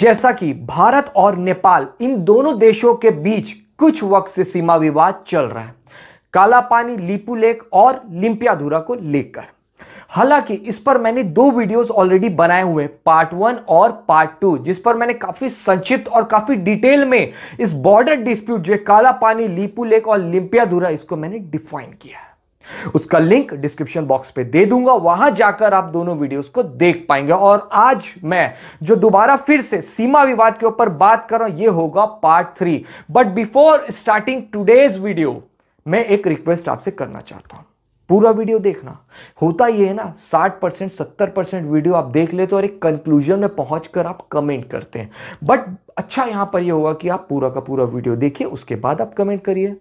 जैसा कि भारत और नेपाल इन दोनों देशों के बीच कुछ वक्त से सीमा विवाद चल रहा है काला पानी लीपू लेक और लिंपियाधुरा को लेकर हालांकि इस पर मैंने दो वीडियोस ऑलरेडी बनाए हुए पार्ट वन और पार्ट टू जिस पर मैंने काफी संक्षिप्त और काफी डिटेल में इस बॉर्डर डिस्प्यूट जो है काला पानी लीपू लेक और लिंपियाधुरा इसको मैंने डिफाइन किया है उसका लिंक डिस्क्रिप्शन बॉक्स पे दे दूंगा वहां जाकर आप दोनों वीडियोस को देख पाएंगे और आज मैं जो दोबारा फिर से सीमा विवाद के ऊपर बात कर रहा हूं यह होगा part three but before starting today's video मैं एक रिक्वेस्ट आपसे करना चाहता हूं पूरा वीडियो देखना होता ये है ना 60 परसेंट सत्तर परसेंट वीडियो आप देख लेते हो और एक कंक्लूजन में पहुंचकर आप कमेंट करते हैं बट अच्छा यहां पर यह होगा कि आप पूरा का पूरा वीडियो देखिए उसके बाद आप कमेंट करिए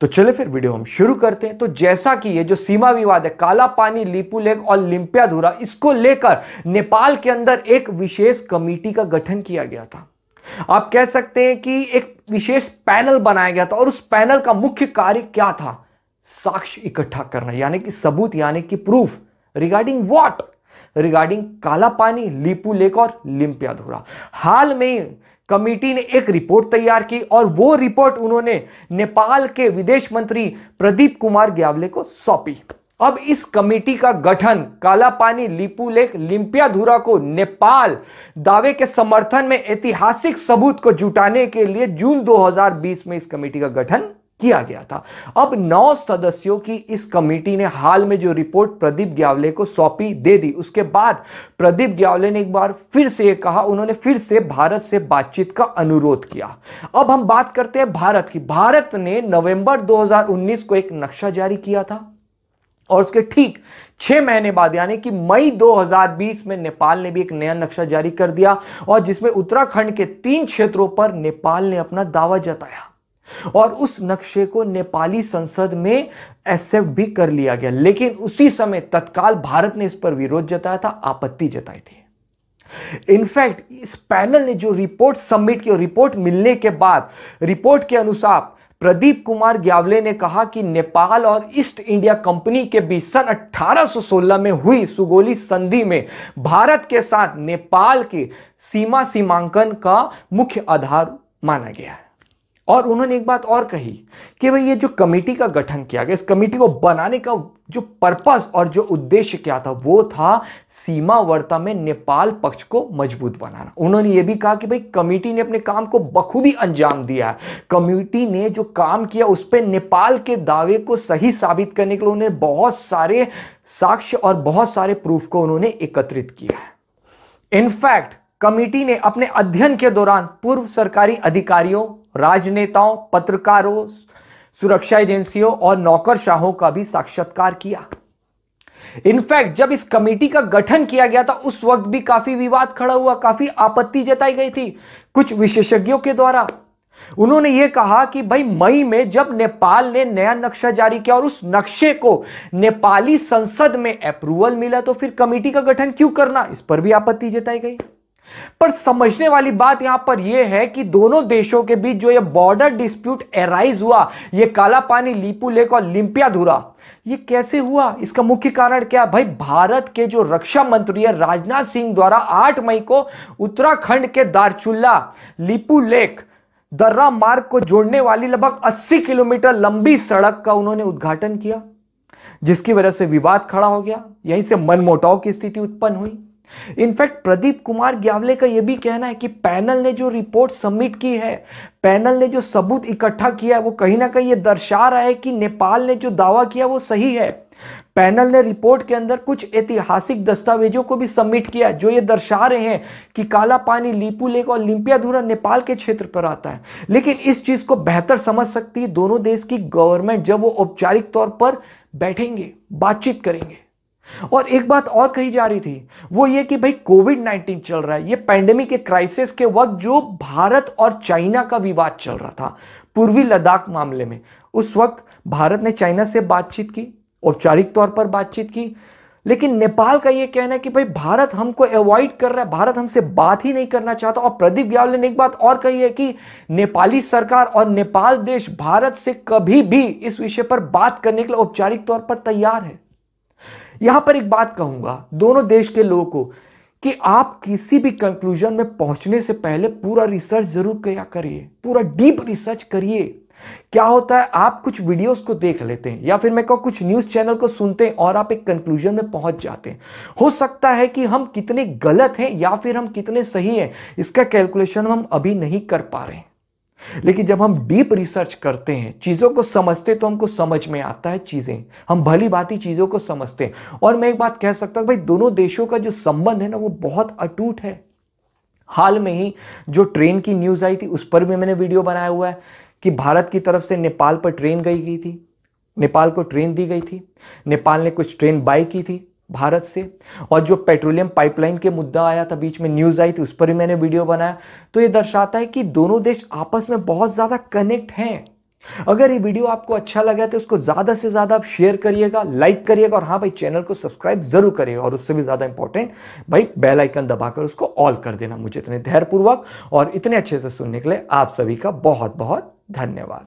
तो चले फिर वीडियो हम शुरू करते हैं तो जैसा कि ये जो सीमा विवाद है काला पानी लिपू लेक और लिंपियाधुरा इसको लेकर नेपाल के अंदर एक विशेष कमेटी का गठन किया गया था आप कह सकते हैं कि एक विशेष पैनल बनाया गया था और उस पैनल का मुख्य कार्य क्या था साक्ष्य इकट्ठा करना यानी कि सबूत यानी कि प्रूफ रिगार्डिंग वॉट रिगार्डिंग काला पानी लिपू लेक और लिंपियाधुरा हाल में कमेटी ने एक रिपोर्ट तैयार की और वो रिपोर्ट उन्होंने नेपाल के विदेश मंत्री प्रदीप कुमार ग्यावले को सौंपी अब इस कमेटी का गठन कालापानी लिपुलेख लिम्पियाधुरा को नेपाल दावे के समर्थन में ऐतिहासिक सबूत को जुटाने के लिए जून 2020 में इस कमेटी का गठन किया गया था अब नौ सदस्यों की इस कमेटी ने हाल में जो रिपोर्ट प्रदीप ग्यावले को सौंपी दे दी उसके बाद प्रदीप ग्यावले ने एक बार फिर से ये कहा उन्होंने फिर से भारत से बातचीत का अनुरोध किया अब हम बात करते हैं भारत की भारत ने नवंबर 2019 को एक नक्शा जारी किया था और उसके ठीक छह महीने बाद यानी कि मई 2020 में नेपाल ने भी एक नया नक्शा जारी कर दिया और जिसमें उत्तराखंड के तीन क्षेत्रों पर नेपाल ने अपना दावा जताया और उस नक्शे को नेपाली संसद में एक्सेप्ट भी कर लिया गया लेकिन उसी समय तत्काल भारत ने इस पर विरोध जताया था आपत्ति जताई थी इनफैक्ट इस पैनल ने जो रिपोर्ट सबमिट की और रिपोर्ट मिलने के बाद रिपोर्ट के अनुसार प्रदीप कुमार ग्यावले ने कहा कि नेपाल और ईस्ट इंडिया कंपनी के बीच सन 1816 में हुई सुगोली संधि में भारत के साथ नेपाल के सीमा सीमांकन का मुख्य आधार माना गया है और उन्होंने एक बात और कही कि भाई ये जो कमेटी का गठन किया गया इस कमेटी को बनाने का जो पर्पस और जो उद्देश्य क्या था वो था सीमावर्ता में नेपाल पक्ष को मजबूत बनाना उन्होंने ये भी कहा कि भाई कमेटी ने अपने काम को बखूबी अंजाम दिया है कमेटी ने जो काम किया उस पर नेपाल के दावे को सही साबित करने के लिए उन्होंने बहुत सारे साक्ष्य और बहुत सारे प्रूफ को उन्होंने एकत्रित किया है इनफैक्ट कमेटी ने अपने अध्ययन के दौरान पूर्व सरकारी अधिकारियों राजनेताओं पत्रकारों सुरक्षा एजेंसियों और नौकरशाहों का भी साक्षात्कार किया इनफैक्ट जब इस कमेटी का गठन किया गया था उस वक्त भी काफी विवाद खड़ा हुआ काफी आपत्ति जताई गई थी कुछ विशेषज्ञों के द्वारा उन्होंने यह कहा कि भाई मई में जब नेपाल ने नया नक्शा जारी किया और उस नक्शे को नेपाली संसद में अप्रूवल मिला तो फिर कमेटी का गठन क्यों करना इस पर भी आपत्ति जताई गई पर समझने वाली बात यहां पर यह है कि दोनों देशों के बीच जो ये बॉर्डर डिस्प्यूट एराइज हुआ ये काला पानी लीपू लेक और लिंपिया धुरा ये कैसे हुआ इसका मुख्य कारण क्या भाई भारत के जो रक्षा मंत्री है राजनाथ सिंह द्वारा 8 मई को उत्तराखंड के दारचुल्ला लिपू लेक दर्रा मार्ग को जोड़ने वाली लगभग 80 किलोमीटर लंबी सड़क का उन्होंने उद्घाटन किया जिसकी वजह से विवाद खड़ा हो गया यहीं से मनमोटाव की स्थिति उत्पन्न हुई इनफैक्ट प्रदीप कुमार ग्यावले का यह भी कहना है कि पैनल ने जो रिपोर्ट सबमिट की है पैनल ने जो सबूत इकट्ठा किया है वो कहीं ना कहीं ये दर्शा रहा है कि नेपाल ने जो दावा किया वो सही है पैनल ने रिपोर्ट के अंदर कुछ ऐतिहासिक दस्तावेजों को भी सबमिट किया जो ये दर्शा रहे हैं कि काला पानी लीपू लेक और लिम्पियाधुरा नेपाल के क्षेत्र पर आता है लेकिन इस चीज को बेहतर समझ सकती है दोनों देश की गवर्नमेंट जब वो औपचारिक तौर पर बैठेंगे बातचीत करेंगे और एक बात और कही जा रही थी वो ये कि भाई कोविड नाइन्टीन चल रहा है ये पैंडेमिक के क्राइसिस के वक्त जो भारत और चाइना का विवाद चल रहा था पूर्वी लद्दाख मामले में उस वक्त भारत ने चाइना से बातचीत की औपचारिक तौर पर बातचीत की लेकिन नेपाल का ये कहना है कि भाई भारत हमको अवॉइड कर रहा है भारत हमसे बात ही नहीं करना चाहता और प्रदीप ग्यावल ने एक बात और कही है कि नेपाली सरकार और नेपाल देश भारत से कभी भी इस विषय पर बात करने के लिए औपचारिक तौर पर तैयार है यहां पर एक बात कहूंगा दोनों देश के लोगों को कि आप किसी भी कंक्लूजन में पहुंचने से पहले पूरा रिसर्च जरूर क्या करिए पूरा डीप रिसर्च करिए क्या होता है आप कुछ वीडियोस को देख लेते हैं या फिर मैं कहूँ कुछ न्यूज़ चैनल को सुनते हैं और आप एक कंक्लूजन में पहुंच जाते हैं हो सकता है कि हम कितने गलत हैं या फिर हम कितने सही हैं इसका कैलकुलेशन हम अभी नहीं कर पा रहे हैं लेकिन जब हम डीप रिसर्च करते हैं चीज़ों को समझते तो हमको समझ में आता है चीज़ें हम भली बात ही चीज़ों को समझते हैं और मैं एक बात कह सकता हूँ भाई दोनों देशों का जो संबंध है ना वो बहुत अटूट है हाल में ही जो ट्रेन की न्यूज़ आई थी उस पर भी मैंने वीडियो बनाया हुआ है कि भारत की तरफ से नेपाल पर ट्रेन गई गई थी नेपाल को ट्रेन दी गई थी नेपाल ने कुछ ट्रेन बाय की थी भारत से और जो पेट्रोलियम पाइपलाइन के मुद्दा आया था बीच में न्यूज़ आई थी उस पर भी मैंने वीडियो बनाया तो ये दर्शाता है कि दोनों देश आपस में बहुत ज़्यादा कनेक्ट हैं अगर ये वीडियो आपको अच्छा लगा तो उसको ज़्यादा से ज़्यादा आप शेयर करिएगा लाइक करिएगा और हाँ भाई चैनल को सब्सक्राइब जरूर करिएगा और उससे भी ज़्यादा इंपॉर्टेंट भाई बेल आइकन दबाकर उसको ऑल कर देना मुझे इतने धैर्यपूर्वक और इतने अच्छे से सुनने के लिए आप सभी का बहुत बहुत धन्यवाद